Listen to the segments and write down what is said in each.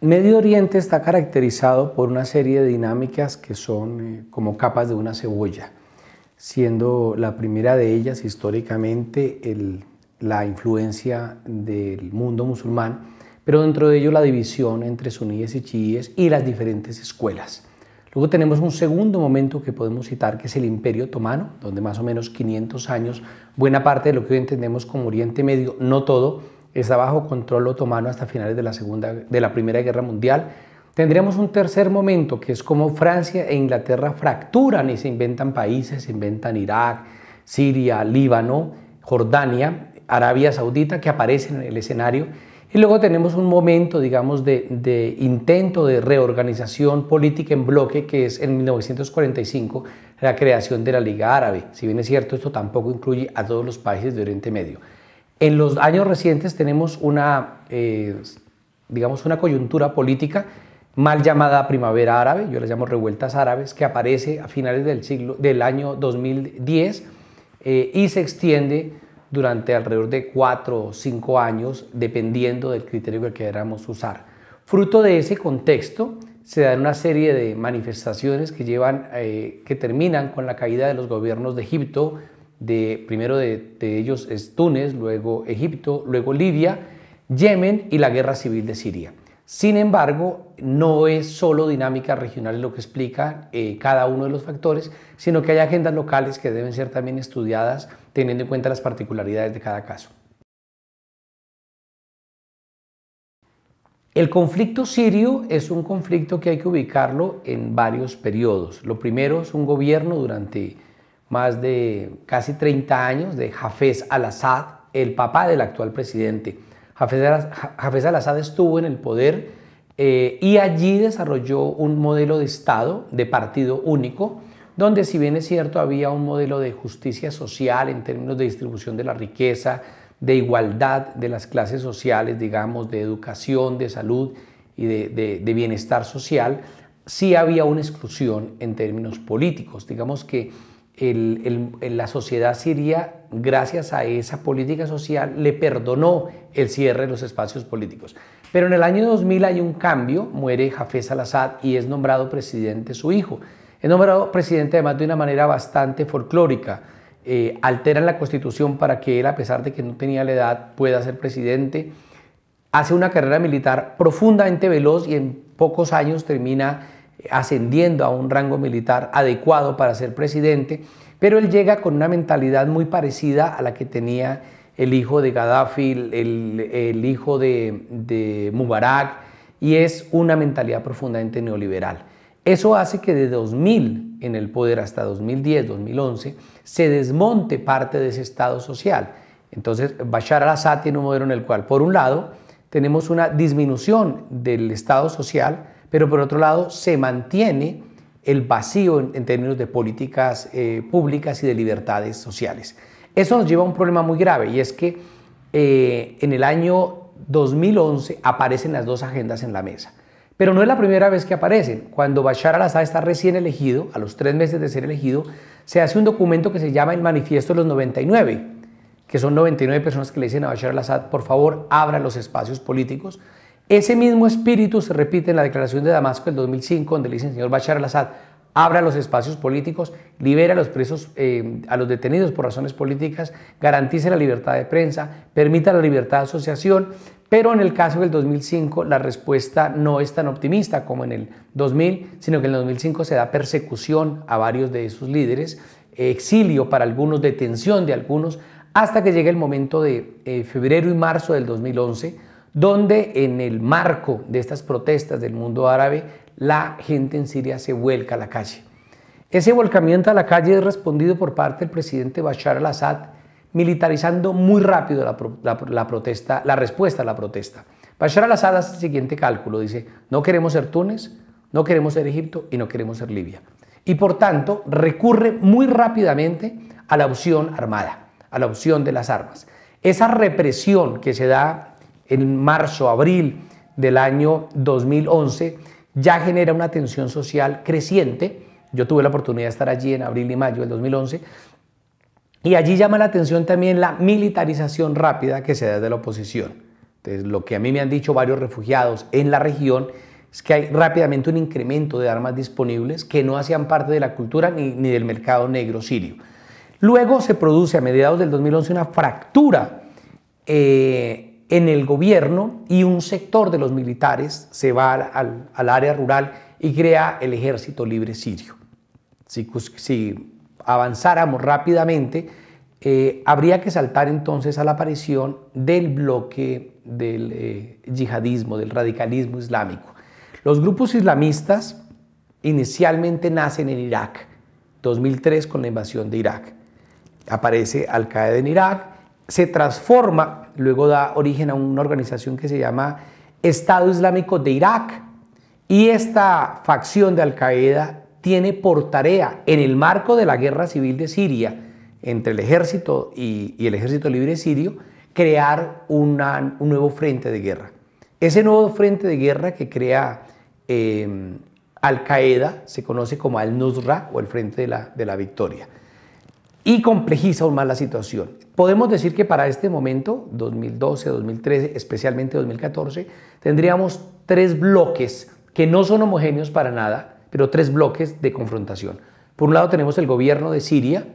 Medio Oriente está caracterizado por una serie de dinámicas que son eh, como capas de una cebolla, siendo la primera de ellas históricamente la influencia del mundo musulmán, pero dentro de ello la división entre suníes y chiíes y las diferentes escuelas. Luego tenemos un segundo momento que podemos citar, que es el Imperio Otomano, donde más o menos 500 años, buena parte de lo que hoy entendemos como Oriente Medio, no todo, está bajo control otomano hasta finales de la, de la Primera Guerra Mundial. Tendríamos un tercer momento, que es como Francia e Inglaterra fracturan y se inventan países, se inventan Irak, Siria, Líbano, Jordania, Arabia Saudita, que aparecen en el escenario. Y luego tenemos un momento, digamos, de, de intento de reorganización política en bloque, que es en 1945 la creación de la Liga Árabe. Si bien es cierto, esto tampoco incluye a todos los países de Oriente Medio. En los años recientes tenemos una, eh, digamos, una coyuntura política mal llamada primavera árabe, yo la llamo revueltas árabes, que aparece a finales del, siglo, del año 2010 eh, y se extiende durante alrededor de cuatro o cinco años, dependiendo del criterio que queramos usar. Fruto de ese contexto, se dan una serie de manifestaciones que, llevan, eh, que terminan con la caída de los gobiernos de Egipto, de, primero de, ellos es Túnez, luego Egipto, luego Libia, Yemen y la guerra civil de Siria. Sin embargo, no es solo dinámica regional lo que explica eh, cada uno de los factores, sino que hay agendas locales que deben ser también estudiadas teniendo en cuenta las particularidades de cada caso. El conflicto sirio es un conflicto que hay que ubicarlo en varios periodos. Lo primero es un gobierno durante más de casi 30 años de Hafez al-Assad, el papá del actual presidente. Hafez al-Assad estuvo en el poder eh, y allí desarrolló un modelo de Estado, de partido único, donde si bien es cierto había un modelo de justicia social en términos de distribución de la riqueza, de igualdad de las clases sociales, digamos, de educación, de salud y de, de bienestar social, sí había una exclusión en términos políticos. Digamos que la sociedad siria, gracias a esa política social, le perdonó el cierre de los espacios políticos. Pero en el año 2000 hay un cambio, muere Hafez al-Assad y es nombrado presidente su hijo. Es nombrado presidente además de una manera bastante folclórica. Eh, alteran la constitución para que él, a pesar de que no tenía la edad, pueda ser presidente. Hace una carrera militar profundamente veloz y en pocos años termina ascendiendo a un rango militar adecuado para ser presidente, pero él llega con una mentalidad muy parecida a la que tenía el hijo de Gaddafi, el, hijo de, de Mubarak, y es una mentalidad profundamente neoliberal. Eso hace que de 2000 en el poder hasta 2010, 2011, se desmonte parte de ese Estado social. Entonces, Bashar al-Assad tiene un modelo en el cual, por un lado, tenemos una disminución del Estado social, pero por otro lado se mantiene el vacío en, términos de políticas eh, públicas y de libertades sociales. Eso nos lleva a un problema muy grave y es que eh, en el año 2011 aparecen las dos agendas en la mesa. Pero no es la primera vez que aparecen. Cuando Bashar al-Assad está recién elegido, a los tres meses de ser elegido, se hace un documento que se llama el Manifiesto de los 99, que son 99 personas que le dicen a Bashar al-Assad, por favor, abra los espacios políticos. Ese mismo espíritu se repite en la declaración de Damasco del 2005, donde le dice el señor Bashar al-Assad, abra los espacios políticos, libera a los presos, eh, a los detenidos por razones políticas, garantice la libertad de prensa, permita la libertad de asociación, pero en el caso del 2005 la respuesta no es tan optimista como en el 2000, sino que en el 2005 se da persecución a varios de esos líderes, exilio para algunos, detención de algunos, hasta que llega el momento de eh, febrero y marzo del 2011, donde en el marco de estas protestas del mundo árabe, la gente en Siria se vuelca a la calle. Ese volcamiento a la calle es respondido por parte del presidente Bashar al-Assad, militarizando muy rápido la, protesta, la respuesta a la protesta. Bashar al-Assad hace el siguiente cálculo, dice, no queremos ser Túnez, no queremos ser Egipto y no queremos ser Libia. Y por tanto recurre muy rápidamente a la opción armada, a la opción de las armas. Esa represión que se da en marzo, abril del año 2011, ya genera una tensión social creciente. Yo tuve la oportunidad de estar allí en abril y mayo del 2011. Y allí llama la atención también la militarización rápida que se da desde la oposición. Entonces, lo que a mí me han dicho varios refugiados en la región es que hay rápidamente un incremento de armas disponibles que no hacían parte de la cultura ni, del mercado negro sirio. Luego se produce a mediados del 2011 una fractura eh, en el gobierno y un sector de los militares se va al, área rural y crea el ejército libre sirio. Si, avanzáramos rápidamente, eh, habría que saltar entonces a la aparición del bloque del eh, yihadismo, del radicalismo islámico. Los grupos islamistas inicialmente nacen en Irak, 2003 con la invasión de Irak. Aparece Al-Qaeda en Irak, se transforma, luego da origen a una organización que se llama Estado Islámico de Irak. Y esta facción de Al-Qaeda tiene por tarea, en el marco de la guerra civil de Siria, entre el ejército y, el ejército libre sirio, crear un nuevo frente de guerra. Ese nuevo frente de guerra que crea eh, Al-Qaeda se conoce como Al-Nusra o el Frente de la Victoria y complejiza aún más la situación. Podemos decir que para este momento, 2012, 2013, especialmente 2014, tendríamos tres bloques que no son homogéneos para nada, pero tres bloques de confrontación. Por un lado tenemos el gobierno de Siria,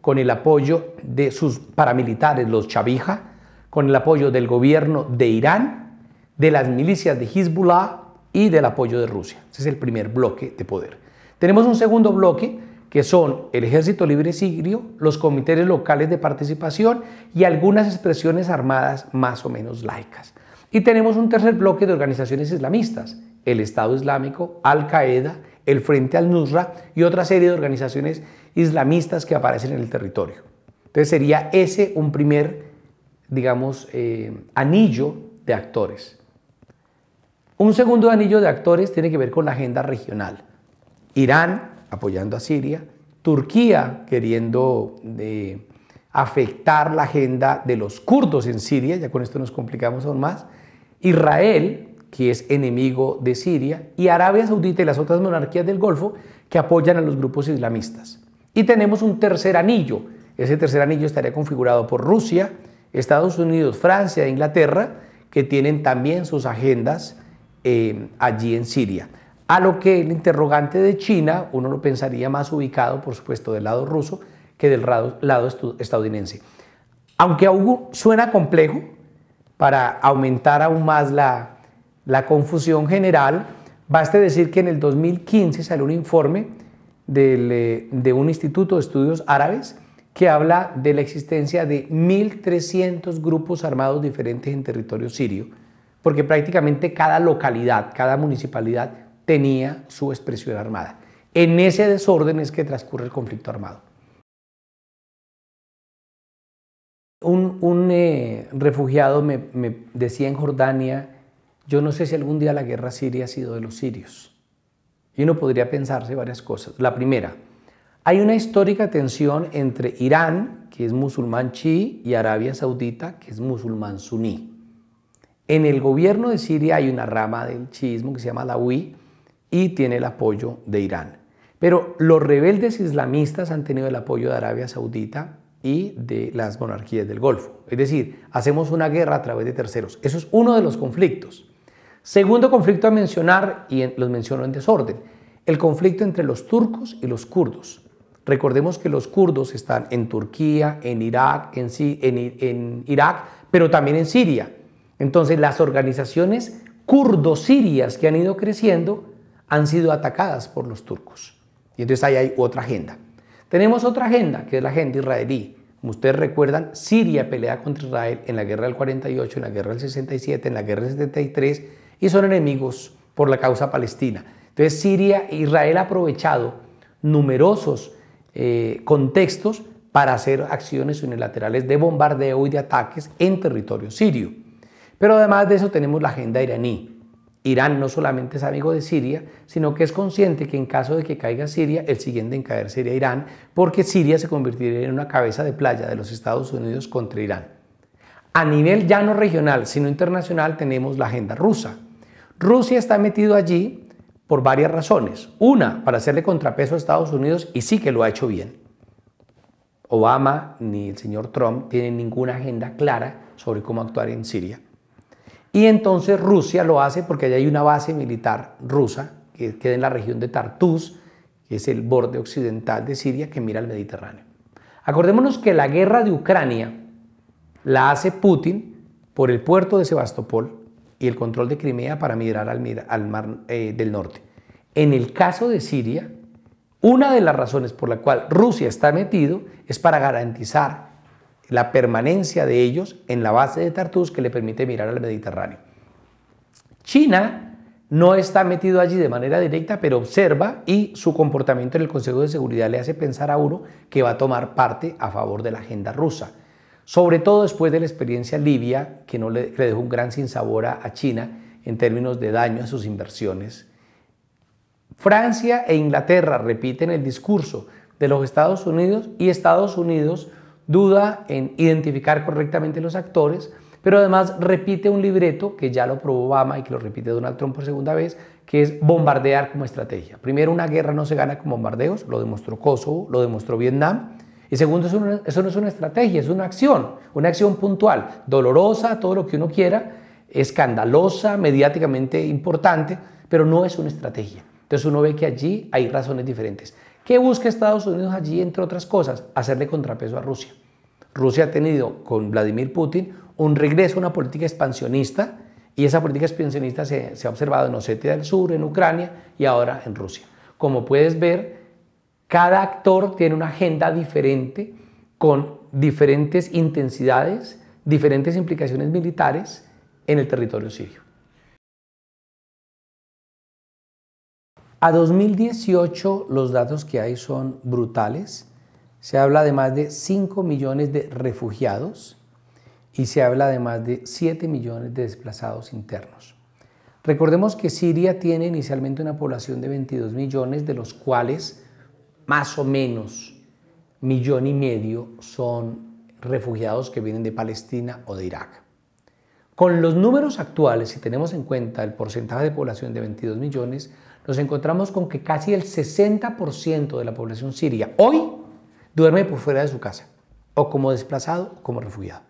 con el apoyo de sus paramilitares, los Chavija, con el apoyo del gobierno de Irán, de las milicias de Hezbollah y del apoyo de Rusia. Ese es el primer bloque de poder. Tenemos un segundo bloque que son el Ejército Libre Sirio, los comités locales de participación y algunas expresiones armadas más o menos laicas. Y tenemos un tercer bloque de organizaciones islamistas, el Estado Islámico, Al-Qaeda, el Frente al-Nusra y otra serie de organizaciones islamistas que aparecen en el territorio. Entonces sería ese un primer, digamos, eh, anillo de actores. Un segundo anillo de actores tiene que ver con la agenda regional. Irán, apoyando a Siria, Turquía queriendo eh, afectar la agenda de los kurdos en Siria, ya con esto nos complicamos aún más, Israel, que es enemigo de Siria, y Arabia Saudita y las otras monarquías del Golfo que apoyan a los grupos islamistas. Y tenemos un tercer anillo. Ese tercer anillo estaría configurado por Rusia, Estados Unidos, Francia e Inglaterra, que tienen también sus agendas eh, allí en Siria. A lo que el interrogante de China, uno lo pensaría más ubicado, por supuesto, del lado ruso que del lado, estadounidense. Aunque aún suena complejo, para aumentar aún más la, confusión general, baste decir que en el 2015 salió un informe eh, de un instituto de estudios árabes que habla de la existencia de 1.300 grupos armados diferentes en territorio sirio, porque prácticamente cada localidad, cada municipalidad tenía su expresión armada. En ese desorden es que transcurre el conflicto armado. Un, eh, refugiado me, decía en Jordania, yo no sé si algún día la guerra siria ha sido de los sirios. Y uno podría pensarse varias cosas. La primera, hay una histórica tensión entre Irán, que es musulmán chií, y Arabia Saudita, que es musulmán suní. En el gobierno de Siria hay una rama del chiismo que se llama la y tiene el apoyo de Irán. Pero los rebeldes islamistas han tenido el apoyo de Arabia Saudita y de las monarquías del Golfo. Es decir, hacemos una guerra a través de terceros. Eso es uno de los conflictos. Segundo conflicto a mencionar, y los menciono en desorden, el conflicto entre los turcos y los kurdos. Recordemos que los kurdos están en Turquía, en Irak, en, en, en Irak, pero también en Siria. Entonces las organizaciones kurdo-sirias que han ido creciendo han sido atacadas por los turcos. Y entonces ahí hay otra agenda. Tenemos otra agenda, que es la agenda israelí. Como ustedes recuerdan, Siria pelea contra Israel en la guerra del 48, en la guerra del 67, en la guerra del 73, y son enemigos por la causa palestina. Entonces Siria, e Israel ha aprovechado numerosos eh, contextos para hacer acciones unilaterales de bombardeo y de ataques en territorio sirio. Pero además de eso tenemos la agenda iraní. Irán no solamente es amigo de Siria, sino que es consciente que en caso de que caiga Siria, el siguiente en caer sería Irán, porque Siria se convertiría en una cabeza de playa de los Estados Unidos contra Irán. A nivel ya no regional, sino internacional, tenemos la agenda rusa. Rusia está metido allí por varias razones. Una, para hacerle contrapeso a Estados Unidos, y sí que lo ha hecho bien. Obama ni el señor Trump tienen ninguna agenda clara sobre cómo actuar en Siria. Y entonces Rusia lo hace porque allá hay una base militar rusa que queda en la región de Tartus, que es el borde occidental de Siria que mira al Mediterráneo. Acordémonos que la guerra de Ucrania la hace Putin por el puerto de Sebastopol y el control de Crimea para migrar al, mar eh, del norte. En el caso de Siria, una de las razones por la cual Rusia está metido es para garantizar la permanencia de ellos en la base de Tartus que le permite mirar al Mediterráneo. China no está metido allí de manera directa, pero observa y su comportamiento en el Consejo de Seguridad le hace pensar a uno que va a tomar parte a favor de la agenda rusa. Sobre todo después de la experiencia libia, que no le, dejó un gran sinsabor a China en términos de daño a sus inversiones. Francia e Inglaterra repiten el discurso de los Estados Unidos y Estados Unidos duda en identificar correctamente los actores, pero además repite un libreto que ya lo probó Obama y que lo repite Donald Trump por segunda vez, que es bombardear como estrategia. Primero, una guerra no se gana con bombardeos, lo demostró Kosovo, lo demostró Vietnam. Y segundo, eso no, eso no es una estrategia, es una acción, una acción puntual, dolorosa, todo lo que uno quiera, escandalosa, mediáticamente importante, pero no es una estrategia. Entonces uno ve que allí hay razones diferentes. ¿Qué busca Estados Unidos allí, entre otras cosas? Hacerle contrapeso a Rusia. Rusia ha tenido con Vladimir Putin un regreso a una política expansionista y esa política expansionista se, ha observado en Osetia del Sur, en Ucrania y ahora en Rusia. Como puedes ver, cada actor tiene una agenda diferente con diferentes intensidades, diferentes implicaciones militares en el territorio sirio. A 2018 los datos que hay son brutales. Se habla de más de 5 millones de refugiados y se habla de más de 7 millones de desplazados internos. Recordemos que Siria tiene inicialmente una población de 22 millones, de los cuales más o menos millón y medio son refugiados que vienen de Palestina o de Irak. Con los números actuales, si tenemos en cuenta el porcentaje de población de 22 millones, nos encontramos con que casi el 60% de la población siria hoy duerme por fuera de su casa, o como desplazado o como refugiado.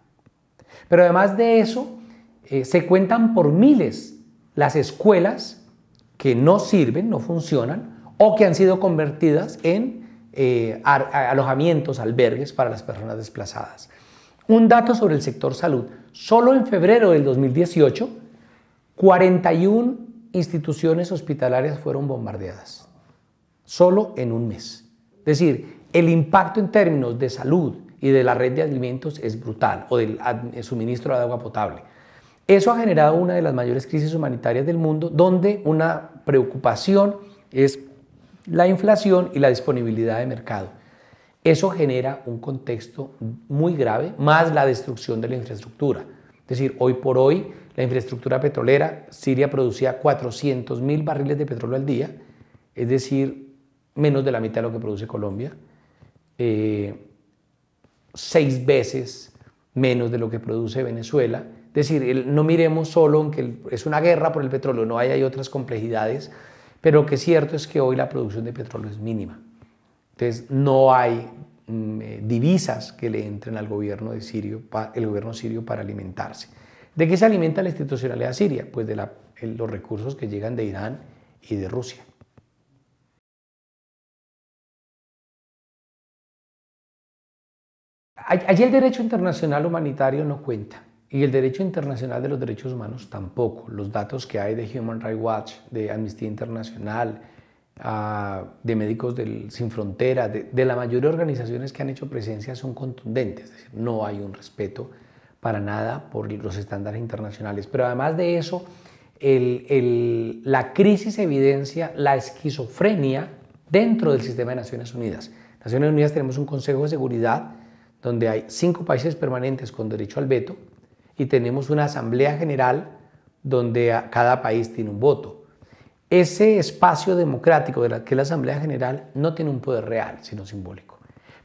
Pero además de eso, eh, se cuentan por miles las escuelas que no sirven, no funcionan, o que han sido convertidas en eh, alojamientos, albergues para las personas desplazadas. Un dato sobre el sector salud. Solo en febrero del 2018, 41 instituciones hospitalarias fueron bombardeadas. Solo en un mes. Es decir, el impacto en términos de salud y de la red de alimentos es brutal, o del suministro de agua potable. Eso ha generado una de las mayores crisis humanitarias del mundo, donde una preocupación es la inflación y la disponibilidad de mercado. Eso genera un contexto muy grave, más la destrucción de la infraestructura. Es decir, hoy por hoy la infraestructura petrolera, Siria producía 400 mil barriles de petróleo al día, es decir, menos de la mitad de lo que produce Colombia. Eh, seis veces menos de lo que produce Venezuela. Es decir, no miremos solo en que es una guerra por el petróleo, no hay, otras complejidades, pero lo que es cierto es que hoy la producción de petróleo es mínima. Entonces, no hay mm, eh, divisas que le entren al gobierno, de sirio, el gobierno sirio para alimentarse. ¿De qué se alimenta la institucionalidad siria? Pues de los recursos que llegan de Irán y de Rusia. Allí el derecho internacional humanitario no cuenta y el derecho internacional de los derechos humanos tampoco. Los datos que hay de Human Rights Watch, de Amnistía Internacional, ah, de Médicos Sin Fronteras, de, de, la mayoría de organizaciones que han hecho presencia son contundentes, no hay un respeto para nada por los estándares internacionales. Pero además de eso, la crisis evidencia la esquizofrenia dentro del sistema de Naciones Unidas. Naciones Unidas tenemos un Consejo de Seguridad, donde hay cinco países permanentes con derecho al veto y tenemos una asamblea general donde cada país tiene un voto. Ese espacio democrático de la que la asamblea general no tiene un poder real, sino simbólico.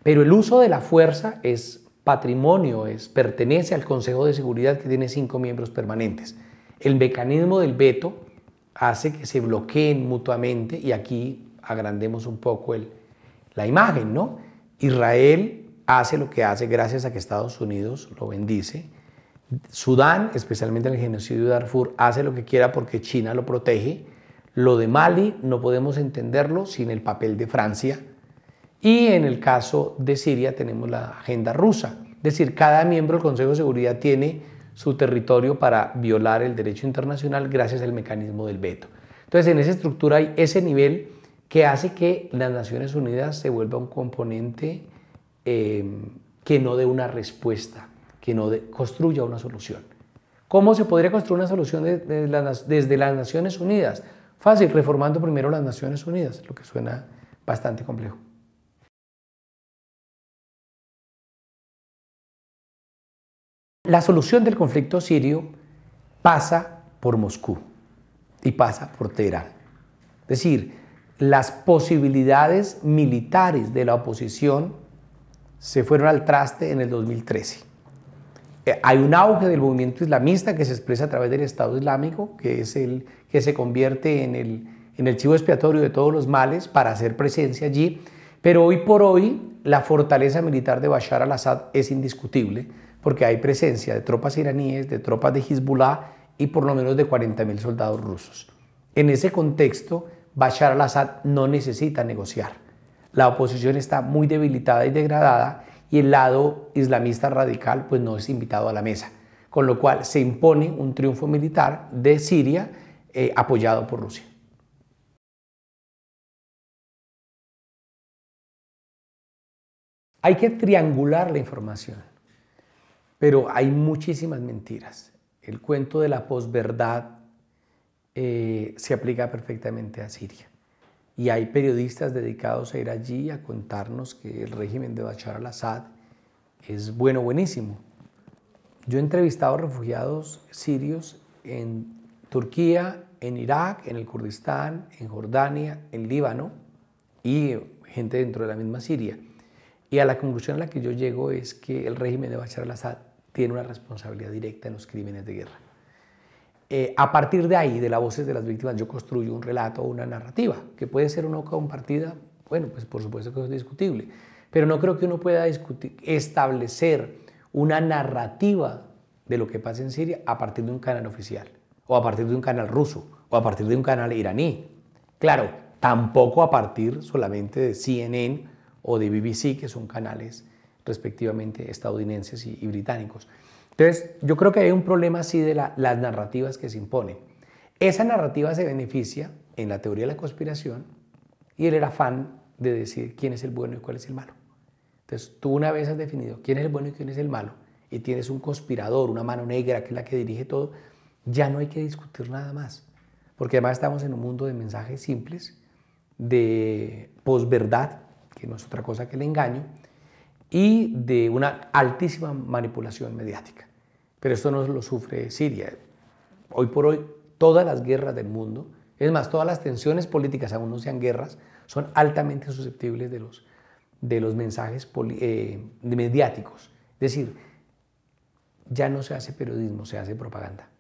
Pero el uso de la fuerza es patrimonio, es, pertenece al Consejo de Seguridad que tiene cinco miembros permanentes. El mecanismo del veto hace que se bloqueen mutuamente y aquí agrandemos un poco el, la imagen, ¿no? Israel hace lo que hace gracias a que Estados Unidos lo bendice. Sudán, especialmente en el genocidio de Darfur, hace lo que quiera porque China lo protege. Lo de Mali no podemos entenderlo sin el papel de Francia. Y en el caso de Siria tenemos la agenda rusa. Es decir, cada miembro del Consejo de Seguridad tiene su territorio para violar el derecho internacional gracias al mecanismo del veto. Entonces, en esa estructura hay ese nivel que hace que las Naciones Unidas se vuelva un componente Em, que no dé una respuesta, que no construya una solución. ¿Cómo se podría construir una solución desde las Naciones Unidas? Fácil, reformando primero las Naciones Unidas, lo que suena bastante complejo. La solución del conflicto sirio pasa por Moscú y pasa por Teherán. Es decir, las posibilidades militares de la oposición se fueron al traste en el 2013. Eh, hay un auge del movimiento islamista que se expresa a través del Estado Islámico, que es el que se convierte en el, en el chivo expiatorio de todos los males para hacer presencia allí. Pero hoy por hoy la fortaleza militar de Bashar al-Assad es indiscutible porque hay presencia de tropas iraníes, de tropas de Hezbollah y por lo menos de 40.000 soldados rusos. En ese contexto, Bashar al-Assad no necesita negociar la oposición está muy debilitada y degradada y el lado islamista radical pues no es invitado a la mesa, con lo cual se impone un triunfo militar de Siria eh, apoyado por Rusia. Hay que triangular la información, pero hay muchísimas mentiras. El cuento de la posverdad eh, se aplica perfectamente a Siria y hay periodistas dedicados a ir allí a contarnos que el régimen de Bashar al-Assad es bueno, buenísimo. Yo he entrevistado refugiados sirios en Turquía, en Irak, en el Kurdistán, en Jordania, en Líbano y gente dentro de la misma Siria. Y a la conclusión a la que yo llego es que el régimen de Bashar al-Assad tiene una responsabilidad directa en los crímenes de guerra. Eh, a partir de ahí, de las voces de las víctimas, yo construyo un relato o una narrativa, que puede ser uno compartida, bueno, pues por supuesto que es discutible, pero no creo que uno pueda discutir, establecer una narrativa de lo que pasa en Siria a partir de un canal oficial, o a partir de un canal ruso, o a partir de un canal iraní. Claro, tampoco a partir solamente de CNN o de BBC, que son canales respectivamente estadounidenses y británicos. Entonces, yo creo que hay un problema así de las narrativas que se imponen. Esa narrativa se beneficia en la teoría de la conspiración y el era fan de decir quién es el bueno y cuál es el malo. Entonces, tú una vez has definido quién es el bueno y quién es el malo y tienes un conspirador, una mano negra que es la que dirige todo, ya no hay que discutir nada más. Porque además estamos en un mundo de mensajes simples, de posverdad, que no es otra cosa que el engaño, y de una altísima manipulación mediática. Pero esto no lo sufre Siria. Hoy por hoy, todas las guerras del mundo, es más, todas las tensiones políticas, aún no sean guerras, son altamente susceptibles de los, de los mensajes eh, mediáticos. Es decir, ya no se hace periodismo, se hace propaganda.